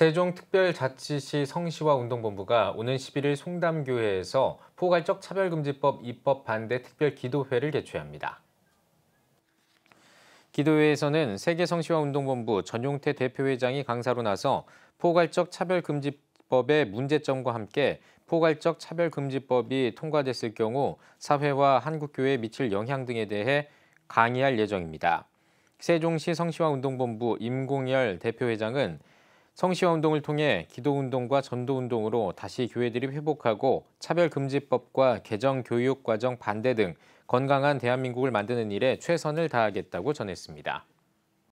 세종특별자치시 성시화 운동본부가 오는 11일 송담교회에서 포괄적 차별금지법 입법 반대 특별기도회를 개최합니다. 기도회에서는 세계성시화 운동본부 전용태 대표회장이 강사로 나서 포괄적 차별금지법의 문제점과 함께 포괄적 차별금지법이 통과됐을 경우 사회와 한국교회에 미칠 영향 등에 대해 강의할 예정입니다. 세종시 성시화 운동본부 임공열 대표회장은 성시화 운동을 통해 기도 운동과 전도 운동으로 다시 교회들이 회복하고 차별금지법과 개정 교육 과정 반대 등 건강한 대한민국을 만드는 일에 최선을 다하겠다고 전했습니다.